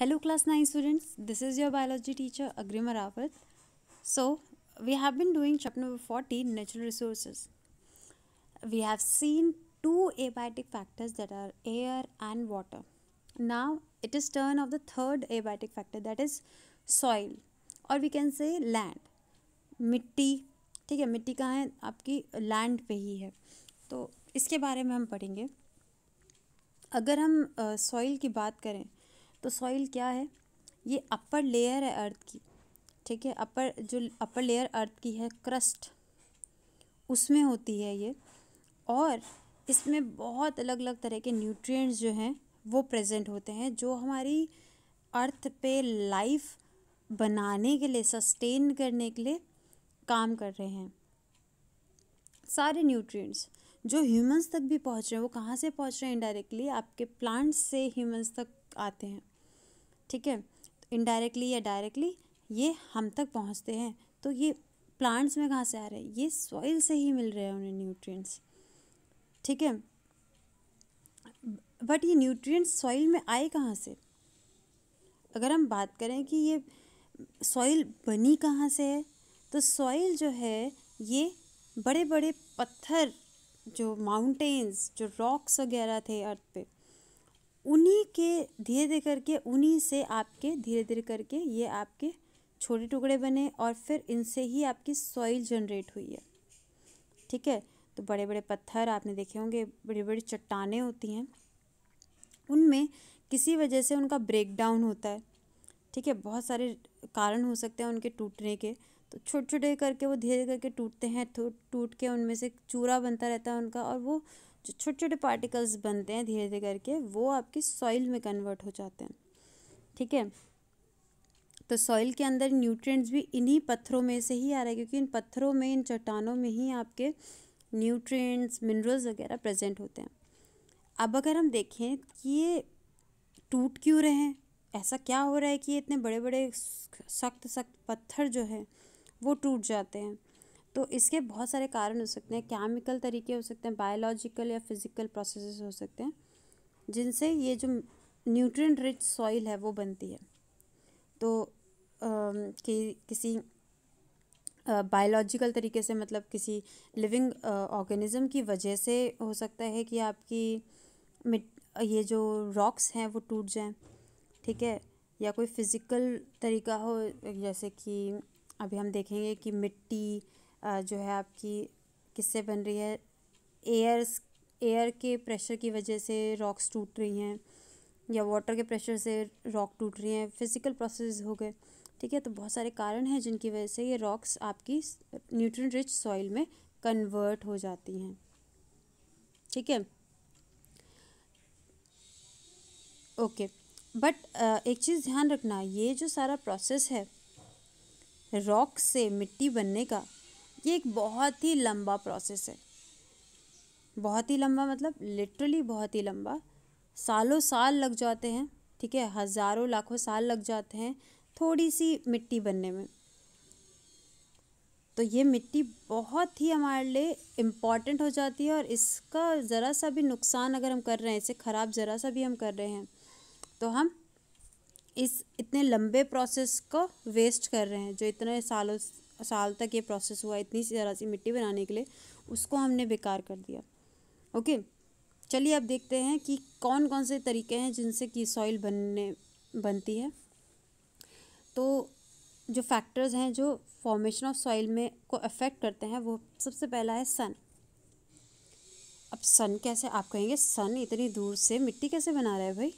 hello class nine students this is your biology teacher Agrima Rawat so we have been doing chapter number forty natural resources we have seen two abiotic factors that are air and water now it is turn of the third abiotic factor that is soil और we can say land मिट्टी ठीक है मिट्टी कहाँ है आपकी land पे ही है तो इसके बारे में हम पढ़ेंगे अगर हम सॉइल uh, की बात करें तो सॉइल क्या है ये अपर लेयर है अर्थ की ठीक है अपर जो अपर लेयर अर्थ की है क्रस्ट उसमें होती है ये और इसमें बहुत अलग अलग तरह के न्यूट्रिएंट्स जो हैं वो प्रेजेंट होते हैं जो हमारी अर्थ पे लाइफ बनाने के लिए सस्टेन करने के लिए काम कर रहे हैं सारे न्यूट्रिएंट्स जो ह्यूमंस तक भी पहुंच रहे हैं वो कहाँ से पहुंच रहे हैं इनडायरेक्टली आपके प्लांट्स से ह्यूमंस तक आते हैं ठीक है इनडायरेक्टली या डायरेक्टली ये हम तक पहुँचते हैं तो ये प्लांट्स में कहाँ से आ रहे हैं ये सॉइल से ही मिल रहे हैं उन्हें न्यूट्रिएंट्स ठीक है बट ये न्यूट्रिएंट्स सॉइल में आए कहाँ से अगर हम बात करें कि ये सॉइल बनी कहाँ से है तो सॉइल जो है ये बड़े बड़े पत्थर जो माउंटेन्स जो रॉक्स वगैरह थे अर्थ पे उन्हीं के धीरे धीरे करके उन्हीं से आपके धीरे धीरे करके ये आपके छोटे टुकड़े बने और फिर इनसे ही आपकी सॉइल जनरेट हुई है ठीक है तो बड़े बड़े पत्थर आपने देखे होंगे बड़ी बड़ी चट्टाने होती हैं उनमें किसी वजह से उनका ब्रेक डाउन होता है ठीक है बहुत सारे कारण हो सकते हैं उनके टूटने के तो छोटे छोटे करके वो धीरे धीरे करके टूटते हैं तो टूट के उनमें से चूरा बनता रहता है उनका और वो जो छोटे छोटे पार्टिकल्स बनते हैं धीरे धीरे करके वो आपकी सॉइल में कन्वर्ट हो जाते हैं ठीक है तो सॉइल के अंदर न्यूट्रिएंट्स भी इन्हीं पत्थरों में से ही आ रहे हैं क्योंकि इन पत्थरों में इन चट्टानों में ही आपके न्यूट्रिएंट्स मिनरल्स वगैरह प्रेजेंट होते हैं अब अगर हम देखें कि ये टूट क्यों रहे हैं ऐसा क्या हो रहा है कि ये इतने बड़े बड़े सख्त सख्त पत्थर जो है वो टूट जाते हैं तो इसके बहुत सारे कारण हो सकते हैं केमिकल तरीके हो सकते हैं बायोलॉजिकल या फिज़िकल प्रोसेसेस हो सकते हैं जिनसे ये जो न्यूट्रिय रिच सॉइल है वो बनती है तो आ, कि किसी बायोलॉजिकल तरीके से मतलब किसी लिविंग ऑर्गेनिज़म की वजह से हो सकता है कि आपकी मिट ये जो रॉक्स हैं वो टूट जाएं ठीक है या कोई फिज़िकल तरीका हो जैसे कि अभी हम देखेंगे कि मिट्टी जो है आपकी किससे बन रही है एयर्स एयर के प्रेशर की वजह से रॉक्स टूट रही हैं या वाटर के प्रेशर से रॉक टूट रही हैं फिज़िकल प्रोसेस हो गए ठीक है तो बहुत सारे कारण हैं जिनकी वजह से ये रॉक्स आपकी न्यूट्रन रिच सॉइल में कन्वर्ट हो जाती हैं ठीक है ओके बट एक चीज़ ध्यान रखना ये जो सारा प्रोसेस है रॉक से मिट्टी बनने का ये एक बहुत ही लंबा प्रोसेस है बहुत ही लंबा मतलब लिटरली बहुत ही लंबा सालों साल लग जाते हैं ठीक है हज़ारों लाखों साल लग जाते हैं थोड़ी सी मिट्टी बनने में तो ये मिट्टी बहुत ही हमारे लिए इम्पॉर्टेंट हो जाती है और इसका ज़रा सा भी नुकसान अगर हम कर रहे हैं इसे ख़राब ज़रा सा भी हम कर रहे हैं तो हम इस इतने लंबे प्रोसेस को वेस्ट कर रहे हैं जो इतने सालों साल तक ये प्रोसेस हुआ इतनी ज़रा सी मिट्टी बनाने के लिए उसको हमने बेकार कर दिया ओके चलिए अब देखते हैं कि कौन कौन से तरीके हैं जिनसे कि सॉइल बनने बनती है तो जो फैक्टर्स हैं जो फॉर्मेशन ऑफ सॉइल में को अफेक्ट करते हैं वो सबसे पहला है सन अब सन कैसे आप कहेंगे सन इतनी दूर से मिट्टी कैसे बना रहा है भाई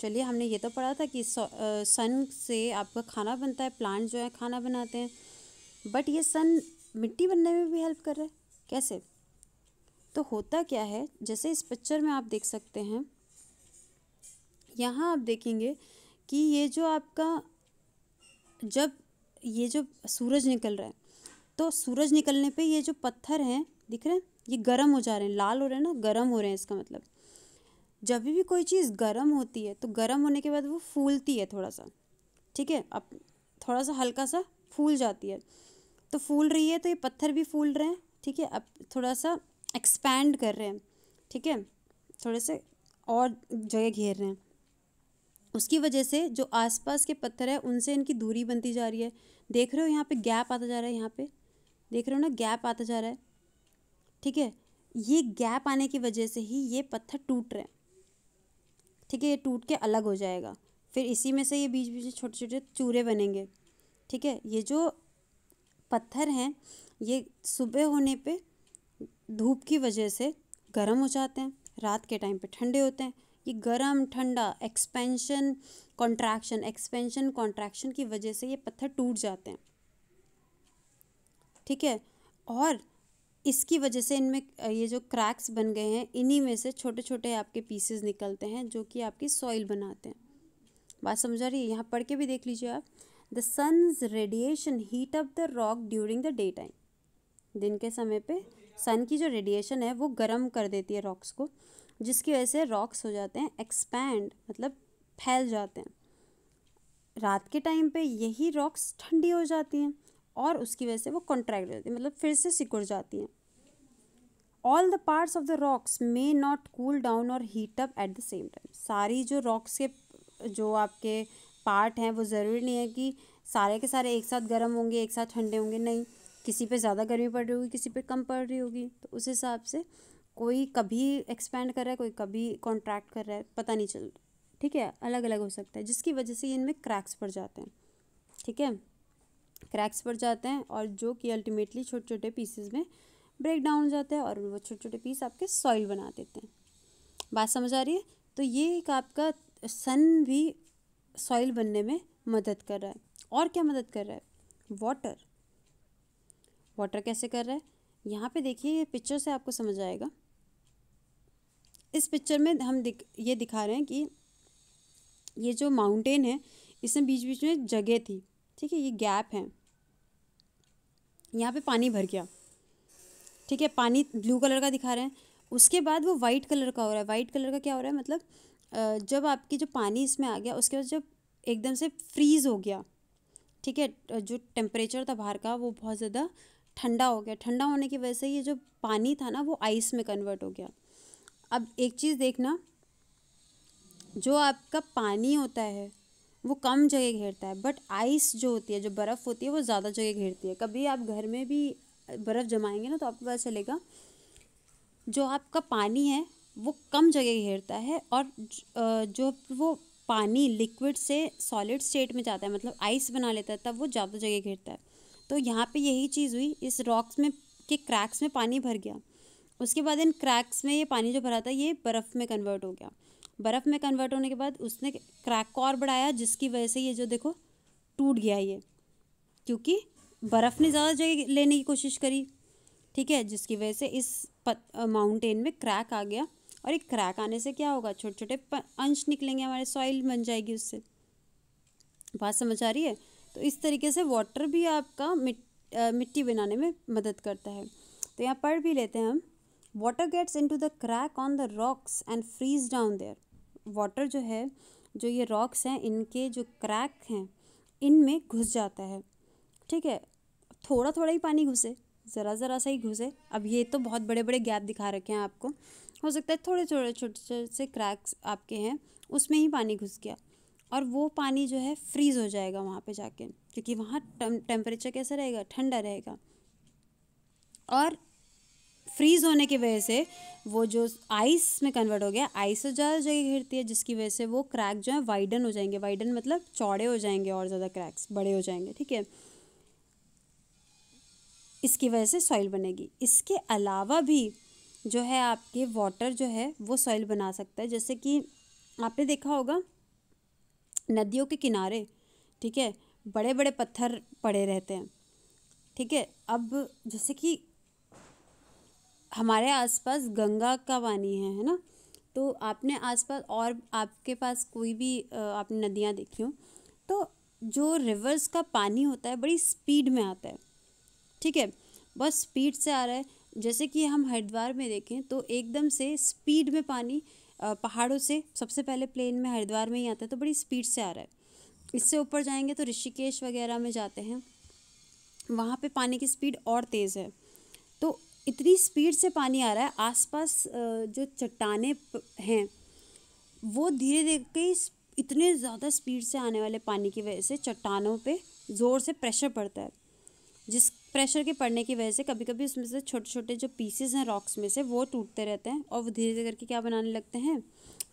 चलिए हमने ये तो पढ़ा था कि सन से आपका खाना बनता है प्लांट जो है खाना बनाते हैं बट ये सन मिट्टी बनने में भी हेल्प कर रहा है कैसे तो होता क्या है जैसे इस पिक्चर में आप देख सकते हैं यहाँ आप देखेंगे कि ये जो आपका जब ये जो सूरज निकल रहा है तो सूरज निकलने पे ये जो पत्थर हैं दिख रहे हैं ये गर्म हो जा रहे हैं लाल हो रहे हैं ना गर्म हो रहे हैं इसका मतलब जब भी कोई चीज़ गर्म होती है तो गर्म होने के बाद वो फूलती है थोड़ा सा ठीक है अब थोड़ा सा हल्का सा फूल जाती है तो फूल रही है तो ये पत्थर भी फूल रहे हैं ठीक है अब थोड़ा सा एक्सपैंड कर रहे हैं ठीक है थोड़े से और जगह घेर रहे हैं उसकी वजह से जो आसपास के पत्थर है उनसे इनकी दूरी बनती जा रही है देख रहे हो यहाँ पे गैप आता जा रहा है यहाँ पे देख रहे हो ना गैप आता जा रहा है ठीक है ये गैप आने की वजह से ही ये पत्थर टूट रहे हैं ठीक है ये टूट के अलग हो जाएगा फिर इसी में से ये बीच बीच में छोटे छोटे चूरे बनेंगे ठीक है ये जो पत्थर हैं ये सुबह होने पे धूप की वजह से गर्म हो जाते हैं रात के टाइम पे ठंडे होते हैं ये गर्म ठंडा एक्सपेंशन कॉन्ट्रैक्शन एक्सपेंशन कॉन्ट्रैक्शन की वजह से ये पत्थर टूट जाते हैं ठीक है और इसकी वजह से इनमें ये जो क्रैक्स बन गए हैं इन्हीं में से छोटे छोटे आपके पीसेस निकलते हैं जो कि आपकी सॉइल बनाते हैं बात समझ आ रही है यहाँ पढ़ के भी देख लीजिए आप the sun's radiation heat up the rock during the day time दिन के समय पे सन की जो रेडिएशन है वो गर्म कर देती है रॉक्स को जिसकी वजह से रॉक्स हो जाते हैं एक्सपैंड मतलब फैल जाते हैं रात के टाइम पे यही रॉक्स ठंडी हो जाती हैं और उसकी वजह से वो कॉन्ट्रैक्ट हो जाती है मतलब फिर से सिकुड़ जाती हैं all the parts of the rocks may not cool down और heat up at the same time सारी जो रॉक्स के जो आपके पार्ट हैं वो ज़रूरी नहीं है कि सारे के सारे एक साथ गर्म होंगे एक साथ ठंडे होंगे नहीं किसी पे ज़्यादा गर्मी पड़ रही होगी किसी पे कम पड़ रही होगी तो उस हिसाब से कोई कभी एक्सपेंड कर रहा है कोई कभी कॉन्ट्रैक्ट कर रहा है पता नहीं चल ठीक है अलग अलग हो सकता है जिसकी वजह से इनमें क्रैक्स पड़ जाते हैं ठीक है क्रैक्स पड़ जाते हैं और जो कि अल्टीमेटली छोटे छोटे पीसेज में ब्रेक डाउन हो जाते हैं और वो छोटे छोटे पीस आपके सॉइल बना देते हैं बात समझ आ रही है तो ये एक आपका सन भी सॉइल बनने में मदद कर रहा है और क्या मदद कर रहा है वाटर वाटर कैसे कर रहा है यहाँ पे देखिए ये पिक्चर से आपको समझ आएगा इस पिक्चर में हम दिख ये दिखा रहे हैं कि ये जो माउंटेन है इसमें बीच बीच में जगह थी ठीक है ये गैप है यहाँ पे पानी भर गया ठीक है पानी ब्लू कलर का दिखा रहे हैं उसके बाद वो वाइट कलर का हो रहा है वाइट कलर का क्या हो रहा है मतलब जब आपकी जो पानी इसमें आ गया उसके बाद जब एकदम से फ्रीज़ हो गया ठीक है जो टेम्परेचर था बाहर का वो बहुत ज़्यादा ठंडा हो गया ठंडा होने की वजह से ये जो पानी था ना वो आइस में कन्वर्ट हो गया अब एक चीज़ देखना जो आपका पानी होता है वो कम जगह घेरता है बट आइस जो होती है जो बर्फ़ होती है वो ज़्यादा जगह घेरती है कभी आप घर में भी बर्फ़ जमाएंगे ना तो आपको पता चलेगा जो आपका पानी है वो कम जगह घेरता है और जो वो पानी लिक्विड से सॉलिड स्टेट में जाता है मतलब आइस बना लेता है तब वो ज़्यादा जगह घेरता है तो यहाँ पे यही चीज़ हुई इस रॉक्स में के क्रैक्स में पानी भर गया उसके बाद इन क्रैक्स में ये पानी जो भरा था ये बर्फ़ में कन्वर्ट हो गया बर्फ़ में कन्वर्ट होने के बाद उसने क्रैक को और बढ़ाया जिसकी वजह से ये जो देखो टूट गया ये क्योंकि बर्फ़ ने ज़्यादा जगह लेने की कोशिश करी ठीक है जिसकी वजह से इस माउंटेन में क्रैक आ गया और एक क्रैक आने से क्या होगा छोटे छोटे अंश निकलेंगे हमारे सॉइल बन जाएगी उससे बात समझ आ रही है तो इस तरीके से वाटर भी आपका मिट आ, मिट्टी बनाने में मदद करता है तो यहाँ पढ़ भी लेते हैं हम water gets into the crack on the rocks and freeze down there water जो है जो ये रॉक्स हैं इनके जो क्रैक हैं इनमें घुस जाता है ठीक है थोड़ा थोड़ा ही पानी घुसे ज़रा ज़रा सा ही घुसे अब ये तो बहुत बड़े बड़े गैप दिखा रखे हैं आपको हो सकता है थोड़े थोड़े छोटे छोटे से क्रैक्स आपके हैं उसमें ही पानी घुस गया और वो पानी जो है फ्रीज़ हो जाएगा वहाँ पे जाके क्योंकि वहाँ टेम्परेचर कैसा रहेगा ठंडा रहेगा और फ्रीज़ होने की वजह से वो जो आइस में कन्वर्ट हो गया आइस से तो ज़्यादा जगह घिरती है जिसकी वजह से वो क्रैक जो है वाइडन हो जाएंगे वाइडन मतलब चौड़े हो जाएंगे और ज़्यादा क्रैक्स बड़े हो जाएंगे ठीक है इसकी वजह से सॉइल बनेगी इसके अलावा भी जो है आपके वाटर जो है वो सॉइल बना सकता है जैसे कि आपने देखा होगा नदियों के किनारे ठीक है बड़े बड़े पत्थर पड़े रहते हैं ठीक है अब जैसे कि हमारे आसपास गंगा का पानी है है ना तो आपने आसपास और आपके पास कोई भी आपने नदियाँ देखी हो तो जो रिवर्स का पानी होता है बड़ी स्पीड में आता है ठीक है बहुत स्पीड से आ रहा है जैसे कि हम हरिद्वार में देखें तो एकदम से स्पीड में पानी पहाड़ों से सबसे पहले प्लेन में हरिद्वार में ही आता है तो बड़ी स्पीड से आ रहा है इससे ऊपर जाएंगे तो ऋषिकेश वगैरह में जाते हैं वहाँ पे पानी की स्पीड और तेज़ है तो इतनी स्पीड से पानी आ रहा है आसपास जो चट्टाने हैं वो धीरे धीरे कई इतने ज़्यादा स्पीड से आने वाले पानी की वजह से चट्टानों पे ज़ोर से प्रेशर पड़ता है जिस प्रेशर के पड़ने की वजह से कभी कभी उसमें से छोटे छोटे जो पीसेज हैं रॉक्स में से वो टूटते रहते हैं और वो धीरे धीरे करके क्या बनाने लगते हैं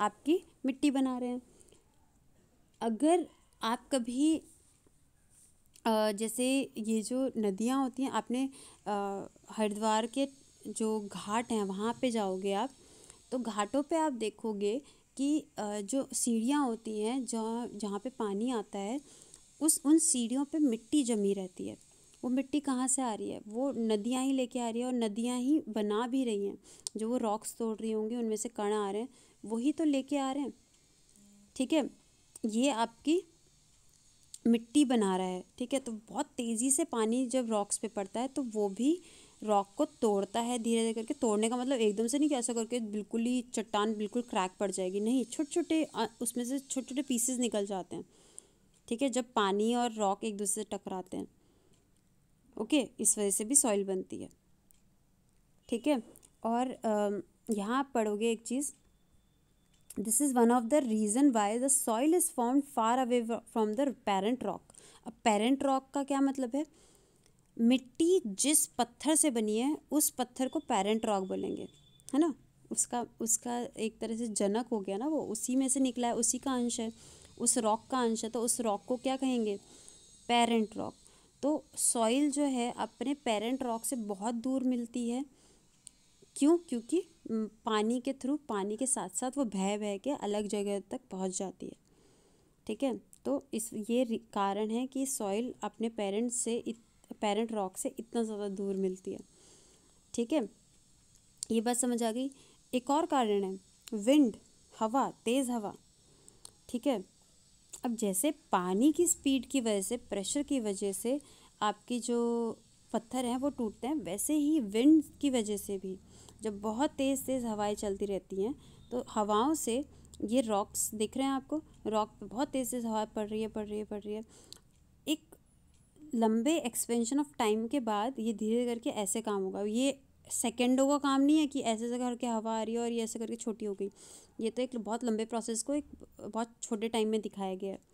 आपकी मिट्टी बना रहे हैं अगर आप कभी जैसे ये जो नदियाँ होती हैं आपने हरिद्वार के जो घाट हैं वहाँ पे जाओगे आप तो घाटों पे आप देखोगे कि जो सीढ़ियाँ होती हैं जहाँ जहाँ पे पानी आता है उस उन सीढ़ियों पे मिट्टी जमी रहती है वो मिट्टी कहाँ से आ रही है वो नदियाँ ही लेके आ रही है और नदियाँ ही बना भी रही हैं जो वो रॉक्स तोड़ रही होंगी उनमें से कण आ रहे हैं वही तो लेके आ रहे हैं ठीक है ये आपकी मिट्टी बना रहा है ठीक है तो बहुत तेज़ी से पानी जब रॉक्स पे पड़ता है तो वो भी रॉक को तोड़ता है धीरे धीरे करके तोड़ने का मतलब एकदम से नहीं कि ऐसा करके बिल्कुल ही चट्टान बिल्कुल क्रैक पड़ जाएगी नहीं छोटे छोटे उसमें से छोटे छोटे पीसेस निकल जाते हैं ठीक है जब पानी और रॉक एक दूसरे से टकराते हैं ओके इस वजह से भी सॉइल बनती है ठीक है और यहाँ आप पढ़ोगे एक चीज़ this is one of the reason why the soil is found far away from the parent rock अब पेरेंट रॉक का क्या मतलब है मिट्टी जिस पत्थर से बनी है उस पत्थर को पेरेंट रॉक बोलेंगे है ना उसका उसका एक तरह से जनक हो गया ना वो उसी में से निकला है उसी का अंश है उस रॉक का अंश है तो उस रॉक को क्या कहेंगे पेरेंट रॉक तो सॉइल जो है अपने पेरेंट रॉक से बहुत दूर मिलती है क्यों क्योंकि पानी के थ्रू पानी के साथ साथ वो बह बह के अलग जगह तक पहुंच जाती है ठीक है तो इस ये कारण है कि सॉइल अपने पेरेंट से पेरेंट रॉक से इतना ज़्यादा दूर मिलती है ठीक है ये बात समझ आ गई एक और कारण है विंड हवा तेज़ हवा ठीक है अब जैसे पानी की स्पीड की वजह से प्रेशर की वजह से आपकी जो पत्थर हैं वो टूटते हैं वैसे ही विंड की वजह से भी जब बहुत तेज़ तेज़ हवाएं चलती रहती हैं तो हवाओं से ये रॉक्स दिख रहे हैं आपको रॉक पे बहुत तेज़ तेज़ हवा पड़ रही है पड़ रही है पड़ रही है एक लंबे एक्सपेंशन ऑफ टाइम के बाद ये धीरे करके ऐसे काम होगा ये सेकेंडों का काम नहीं है कि ऐसे ऐसे करके हवा आ रही है और ये ऐसे करके छोटी हो गई ये तो एक बहुत लंबे प्रोसेस को एक बहुत छोटे टाइम में दिखाया गया है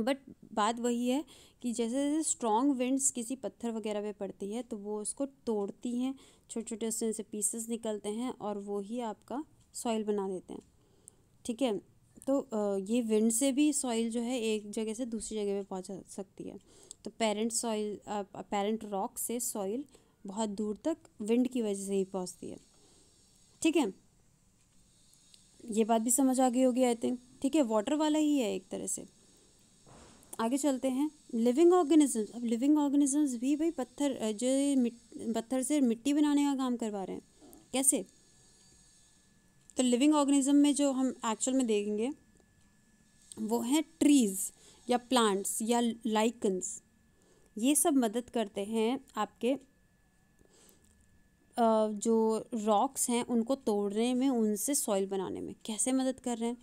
बट बात वही है कि जैसे जैसे स्ट्रॉन्ग विंड्स किसी पत्थर वगैरह पे पड़ती है तो वो उसको तोड़ती हैं छोटे छोटे उससे उनसे पीसेस निकलते हैं और वो ही आपका सॉइल बना देते हैं ठीक है तो ये विंड से भी सॉइल जो है एक जगह से दूसरी जगह पे पहुंच सकती है तो पेरेंट सॉइल पेरेंट रॉक से सॉइल बहुत दूर तक विंड की वजह से ही पहुँचती है ठीक है ये बात भी समझ आ गई होगी आई थिंक ठीक है वाटर वाला ही है एक तरह से आगे चलते हैं लिविंग ऑर्गेनिजम्स अब लिविंग ऑर्गेनिजम्स भी भाई पत्थर जो पत्थर से मिट्टी बनाने का काम करवा रहे हैं कैसे तो लिविंग ऑर्गेनिज्म में जो हम एक्चुअल में देखेंगे वो हैं ट्रीज़ या प्लांट्स या लाइकन्स ये सब मदद करते हैं आपके जो रॉक्स हैं उनको तोड़ने में उनसे सॉइल बनाने में कैसे मदद कर रहे हैं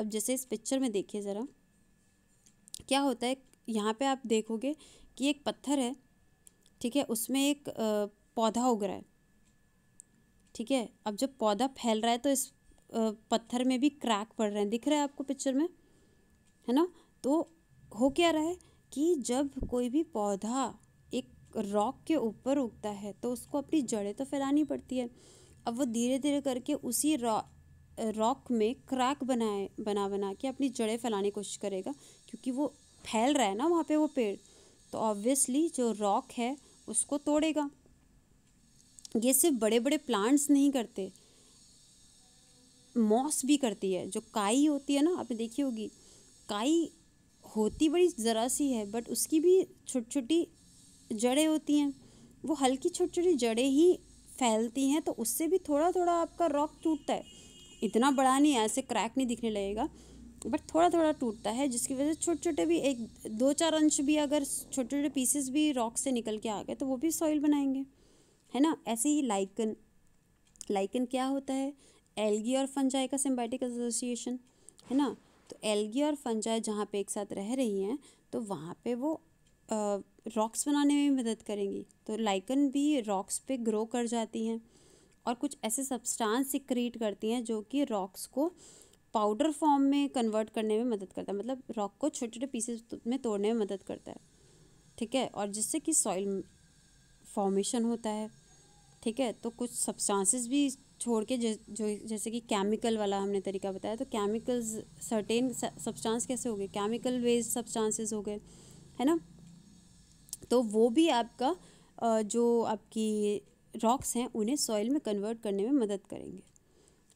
अब जैसे इस पिक्चर में देखिए ज़रा क्या होता है यहाँ पे आप देखोगे कि एक पत्थर है ठीक है उसमें एक पौधा उग रहा है ठीक है अब जब पौधा फैल रहा है तो इस पत्थर में भी क्रैक पड़ रहे हैं दिख रहा है आपको पिक्चर में है ना तो हो क्या रहा है कि जब कोई भी पौधा रॉक के ऊपर उगता है तो उसको अपनी जड़ें तो फैलानी पड़ती है अब वो धीरे धीरे करके उसी रॉक रॉक में क्रैक बनाए बना बना के अपनी जड़ें फैलाने की कोशिश करेगा क्योंकि वो फैल रहा है ना वहाँ पे वो पेड़ तो ऑब्वियसली जो रॉक है उसको तोड़ेगा ये सिर्फ बड़े बड़े प्लांट्स नहीं करते मॉस भी करती है जो काई होती है ना आपने देखी होगी काई होती बड़ी ज़रा सी है बट उसकी भी छोटी छुट छोटी जड़ें होती हैं वो हल्की छोटी छोटी जड़ें ही फैलती हैं तो उससे भी थोड़ा थोड़ा आपका रॉक टूटता है इतना बड़ा नहीं है ऐसे क्रैक नहीं दिखने लगेगा बट थोड़ा थोड़ा टूटता है जिसकी वजह से छोटे छोटे भी एक दो चार अंश भी अगर छोटे छोटे पीसेस भी रॉक से निकल के आ गए तो वो भी सॉइल बनाएंगे है ना ऐसे ही लाइकन लाइकन क्या होता है एल्गी और फंजाई का सिम्बाइटिक एसोसिएशन है ना तो एल्गी और फंजाई जहाँ पे एक साथ रह रही हैं तो वहाँ पे वो रॉक्स बनाने में भी मदद करेंगी तो लाइकन भी रॉक्स पे ग्रो कर जाती हैं और कुछ ऐसे सब्सटेंस सिक्रीट करती हैं जो कि रॉक्स को पाउडर फॉर्म में कन्वर्ट करने में मदद करता है मतलब रॉक को छोटे छोटे पीसेस में तोड़ने में मदद करता है ठीक है और जिससे कि सॉइल फॉर्मेशन होता है ठीक है तो कुछ सब्सटेंसेस भी छोड़ के जो जैसे कि केमिकल वाला हमने तरीका बताया तो केमिकल्स सर्टेन सब्सटेंस कैसे हो गए केमिकल वेज सब्सटेंसेस हो गए है ना तो वो भी आपका जो आपकी रॉक्स हैं उन्हें सॉइल में कन्वर्ट करने में मदद करेंगे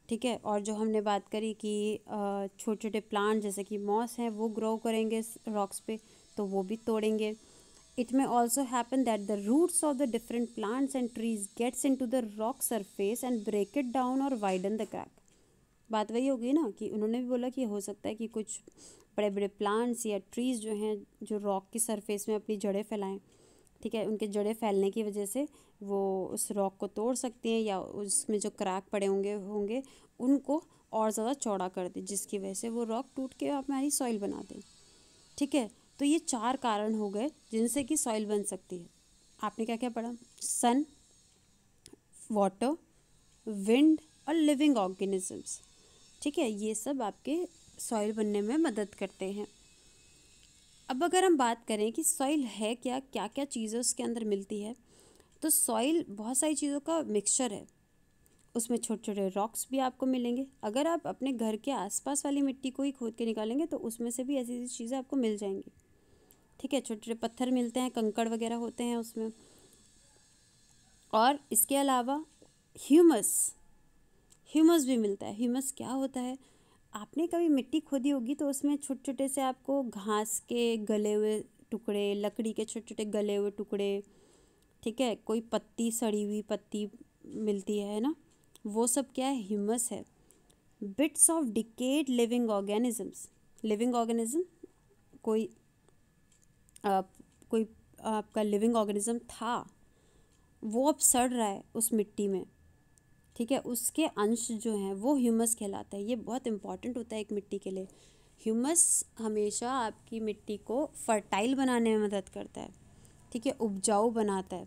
ठीक है और जो हमने बात करी कि छोटे छोटे प्लांट जैसे कि मॉस हैं वो ग्रो करेंगे रॉक्स पे तो वो भी तोड़ेंगे it may also happen that the roots of the different plants and trees gets into the rock surface and break it down और वाइडन द क्रैक बात वही होगी ना कि उन्होंने भी बोला कि हो सकता है कि कुछ बड़े बड़े प्लांट्स या ट्रीज़ जो हैं जो रॉक की सरफेस में अपनी जड़ें फैलाएं ठीक है उनके जड़ें फैलने की वजह से वो उस रॉक को तोड़ सकती हैं या उसमें जो क्रैक पड़े होंगे होंगे उनको और ज़्यादा चौड़ा कर दें जिसकी वजह से वो रॉक टूट के हमारी सॉइल बना दें ठीक है तो ये चार कारण हो गए जिनसे कि सॉइल बन सकती है आपने क्या क्या पढ़ा सन वाटर विंड और लिविंग ऑर्गेनिजम्स ठीक है ये सब आपके सॉइल बनने में मदद करते हैं अब अगर हम बात करें कि सॉइल है क्या क्या क्या चीज़ें उसके अंदर मिलती है तो सॉइल बहुत सारी चीज़ों का मिक्सचर है उसमें छोटे छोटे रॉक्स भी आपको मिलेंगे अगर आप अपने घर के आसपास वाली मिट्टी को ही खोद के निकालेंगे तो उसमें से भी ऐसी ऐसी चीज़ें आपको मिल जाएंगी ठीक है छोटे छोटे पत्थर मिलते हैं कंकड़ वगैरह होते हैं उसमें और इसके अलावा ह्यूमस ह्यूमस भी मिलता है ह्यूमस क्या होता है आपने कभी मिट्टी खोदी होगी तो उसमें छोटे छोटे से आपको घास के गले हुए टुकड़े लकड़ी के छोटे छोटे गले हुए टुकड़े ठीक है कोई पत्ती सड़ी हुई पत्ती मिलती है ना वो सब क्या है ह्यूमस है bits of decayed living organisms living organism कोई आ, कोई आपका लिविंग ऑर्गेनिज्म था वो अब सड़ रहा है उस मिट्टी में ठीक है उसके अंश जो हैं वो ह्यूमस कहलाता है ये बहुत इंपॉर्टेंट होता है एक मिट्टी के लिए ह्यूमस हमेशा आपकी मिट्टी को फर्टाइल बनाने में मदद करता है ठीक है उपजाऊ बनाता है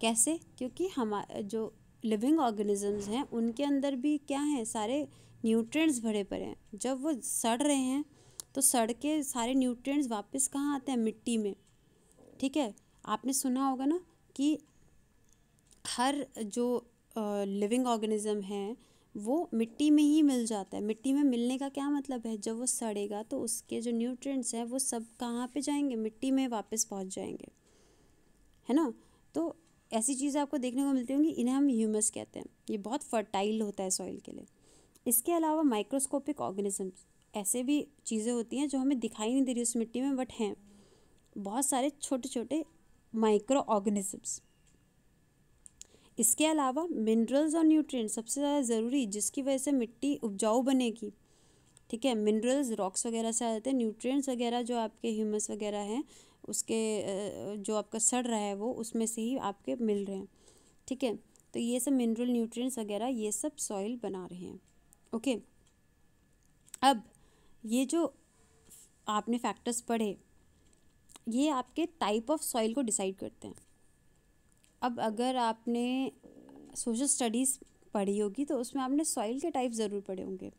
कैसे क्योंकि हम जो लिविंग ऑर्गेनिजम्स हैं उनके अंदर भी क्या हैं सारे न्यूट्रिएंट्स भरे पड़े हैं जब वो सड़ रहे हैं तो सड़ के सारे न्यूट्रिएंट्स वापस कहाँ आते हैं मिट्टी में ठीक है आपने सुना होगा ना कि हर जो लिविंग ऑर्गेनिज्म हैं वो मिट्टी में ही मिल जाता है मिट्टी में मिलने का क्या मतलब है जब वो सड़ेगा तो उसके जो न्यूट्रिएंट्स हैं वो सब कहाँ पे जाएंगे मिट्टी में वापस पहुँच जाएंगे है ना तो ऐसी चीज़ें आपको देखने को मिलती होंगी इन्हें हम ह्यूमस कहते हैं ये बहुत फर्टाइल होता है सॉइल के लिए इसके अलावा माइक्रोस्कोपिक ऑर्गेनिजम्स ऐसे भी चीज़ें होती हैं जो हमें दिखाई नहीं दे रही उस मिट्टी में बट हैं बहुत सारे छोटे छोटे माइक्रो ऑर्गेनिजम्स इसके अलावा मिनरल्स और न्यूट्रिय सबसे ज़्यादा ज़रूरी जिसकी वजह से मिट्टी उपजाऊ बनेगी ठीक है मिनरल्स रॉक्स वगैरह से आ जाते हैं न्यूट्रिएंट्स वगैरह जो आपके ह्यूमस वगैरह हैं उसके जो आपका सड़ रहा है वो उसमें से ही आपके मिल रहे हैं ठीक है तो ये सब मिनरल न्यूट्रिएंट्स वगैरह ये सब सॉइल बना रहे हैं ओके अब ये जो आपने फैक्टर्स पढ़े ये आपके टाइप ऑफ सॉइल को डिसाइड करते हैं अब अगर आपने सोशल स्टडीज़ पढ़ी होगी तो उसमें आपने सॉइल के टाइप ज़रूर पढ़े होंगे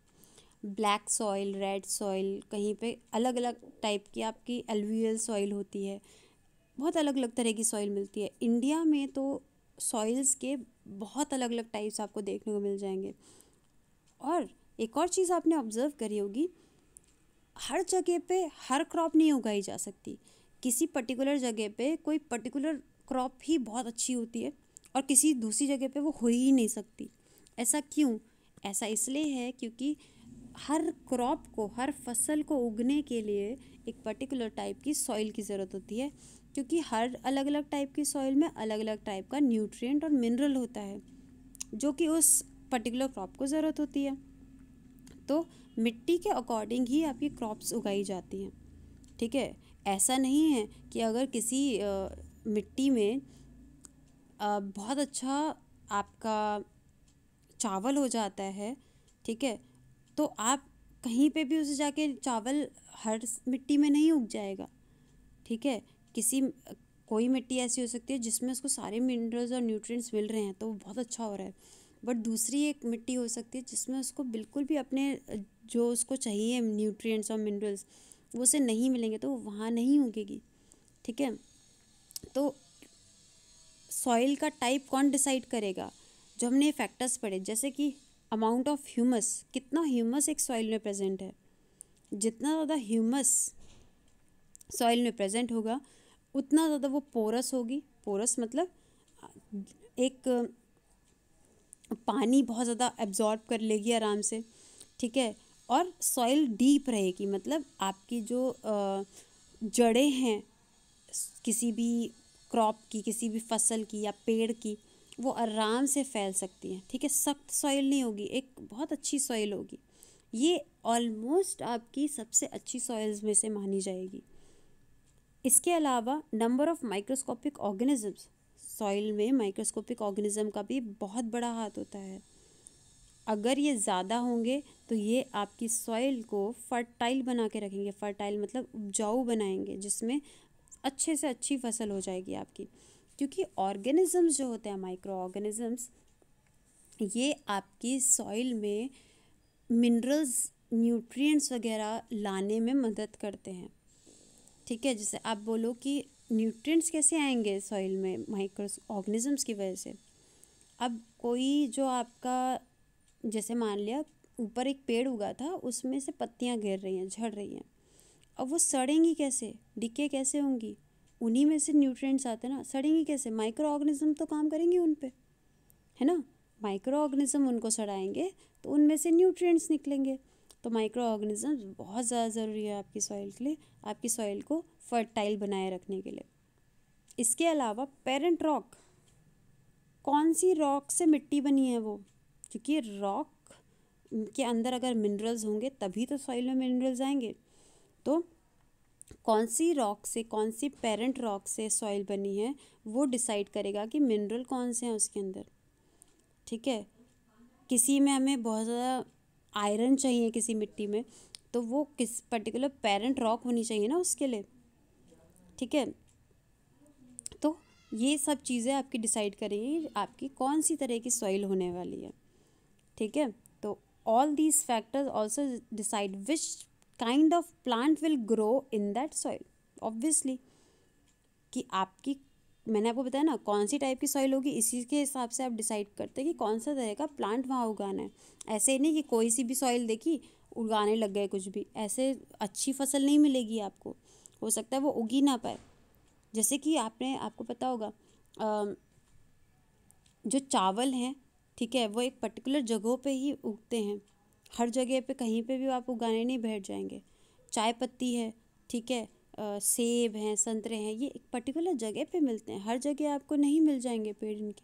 ब्लैक सॉइल रेड सॉइल कहीं पे अलग अलग टाइप की आपकी एलवियल सॉइल होती है बहुत अलग अलग तरह की सॉइल मिलती है इंडिया में तो सॉइल्स के बहुत अलग अलग टाइप्स आपको देखने को मिल जाएंगे और एक और चीज़ आपने ऑब्ज़र्व करी होगी हर जगह पे हर क्रॉप नहीं उगाई जा सकती किसी पर्टिकुलर जगह पे कोई पर्टिकुलर क्रॉप ही बहुत अच्छी होती है और किसी दूसरी जगह पे वो हो ही नहीं सकती ऐसा क्यों ऐसा इसलिए है क्योंकि हर क्रॉप को हर फसल को उगने के लिए एक पर्टिकुलर टाइप की सॉइल की ज़रूरत होती है क्योंकि हर अलग अलग टाइप की सॉइल में अलग अलग टाइप का न्यूट्रिएंट और मिनरल होता है जो कि उस पर्टिकुलर क्रॉप को ज़रूरत होती है तो मिट्टी के अकॉर्डिंग ही आपकी क्रॉप्स उगाई जाती हैं ठीक है ऐसा नहीं है कि अगर किसी मिट्टी में बहुत अच्छा आपका चावल हो जाता है ठीक है तो आप कहीं पे भी उसे जाके चावल हर मिट्टी में नहीं उग जाएगा ठीक है किसी कोई मिट्टी ऐसी हो सकती है जिसमें उसको सारे मिनरल्स और न्यूट्रिएंट्स मिल रहे हैं तो वो बहुत अच्छा हो रहा है बट दूसरी एक मिट्टी हो सकती है जिसमें उसको बिल्कुल भी अपने जो उसको चाहिए न्यूट्रिएंट्स और मिनरल्स वो उसे नहीं मिलेंगे तो वो वहाँ नहीं उगेगी ठीक है तो सॉइल का टाइप कौन डिसाइड करेगा जो हमने फैक्टर्स पढ़े जैसे कि अमाउंट ऑफ ह्यूमस कितना ह्यूमस एक सॉइल में प्रेजेंट है जितना ज़्यादा ह्यूमस सॉइल में प्रेजेंट होगा उतना ज़्यादा वो पोरस होगी पोरस मतलब एक पानी बहुत ज़्यादा एब्जॉर्ब कर लेगी आराम से ठीक है और सॉइल डीप रहेगी मतलब आपकी जो जड़ें हैं किसी भी क्रॉप की किसी भी फसल की या पेड़ की वो आराम से फैल सकती हैं ठीक है सख्त सॉइल नहीं होगी एक बहुत अच्छी सॉइल होगी ये ऑलमोस्ट आपकी सबसे अच्छी सॉइल्स में से मानी जाएगी इसके अलावा number of microscopic organisms soil में माइक्रोस्कोपिक ऑर्गेनिज़म का भी बहुत बड़ा हाथ होता है अगर ये ज़्यादा होंगे तो ये आपकी सॉइल को फर्टाइल बना के रखेंगे फर्टाइल मतलब उपजाऊ बनाएंगे जिसमें अच्छे से अच्छी फसल हो जाएगी आपकी क्योंकि ऑर्गेनिज़म्स जो होते हैं माइक्रो ऑर्गेनिज़म्स ये आपकी सॉइल में मिनरल्स न्यूट्रिएंट्स वगैरह लाने में मदद करते हैं ठीक है जैसे आप बोलो कि न्यूट्रिएंट्स कैसे आएंगे सॉइल में माइक्रो ऑर्गेनिज़म्स की वजह से अब कोई जो आपका जैसे मान लिया ऊपर एक पेड़ उगा था उसमें से पत्तियां गिर रही हैं झड़ रही हैं अब वो सड़ेंगी कैसे डिक्के कैसे होंगी उन्हीं में से न्यूट्रिएंट्स आते हैं ना सड़ेंगी कैसे माइक्रो ऑर्गेनिज्म तो काम करेंगे उन पर है ना माइक्रो ऑर्गेनिज्म उनको सड़ाएंगे तो उनमें से न्यूट्रिएंट्स निकलेंगे तो माइक्रो ऑर्गेनिज्म बहुत ज़्यादा ज़रूरी है आपकी सॉइल के लिए आपकी सॉइल को फर्टाइल बनाए रखने के लिए इसके अलावा पेरेंट रॉक कौन सी रॉक से मिट्टी बनी है वो क्योंकि रॉक के अंदर अगर मिनरल्स होंगे तभी तो सॉइल में मिनरल्स आएंगे तो कौन सी रॉक से कौन सी पेरेंट रॉक से सॉइल बनी है वो डिसाइड करेगा कि मिनरल कौन से हैं उसके अंदर ठीक है किसी में हमें बहुत ज़्यादा आयरन चाहिए किसी मिट्टी में तो वो किस पर्टिकुलर पेरेंट रॉक होनी चाहिए ना उसके लिए ठीक है तो ये सब चीज़ें आपकी डिसाइड करेंगी आपकी कौन सी तरह की सॉइल होने वाली है ठीक है तो all these factors also decide which kind of plant will grow in that soil obviously कि आपकी मैंने आपको बताया ना कौन सी टाइप की सॉइल होगी इसी के हिसाब से आप डिसाइड करते हैं कि कौन सा तरह का प्लांट वहाँ उगाना है ऐसे ही नहीं कि कोई सी भी सॉइल देखी उगाने लग गए कुछ भी ऐसे अच्छी फसल नहीं मिलेगी आपको हो सकता है वो उगी ना पाए जैसे कि आपने आपको पता होगा जो चावल हैं ठीक है वो एक पर्टिकुलर जगहों पे ही उगते हैं हर जगह पे कहीं पे भी आप उगाने नहीं बैठ जाएंगे चाय पत्ती है ठीक है सेब हैं संतरे हैं ये एक पर्टिकुलर जगह पे मिलते हैं हर जगह आपको नहीं मिल जाएंगे पेड़ इनके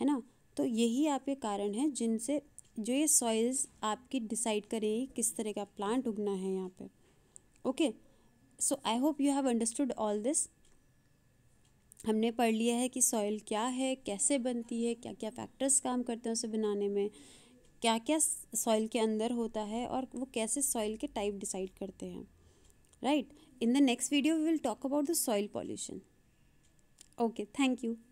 है ना तो यही आपके कारण है जिनसे जो ये सॉइल्स आपकी डिसाइड करेगी किस तरह का प्लांट उगना है यहाँ पे okay so I hope you have understood all this हमने पढ़ लिया है कि सॉइल क्या है कैसे बनती है क्या क्या फैक्टर्स काम करते हैं उसे बनाने में क्या क्या सॉइल के अंदर होता है और वो कैसे सॉइल के टाइप डिसाइड करते हैं right in the next video we will talk about the soil pollution okay thank you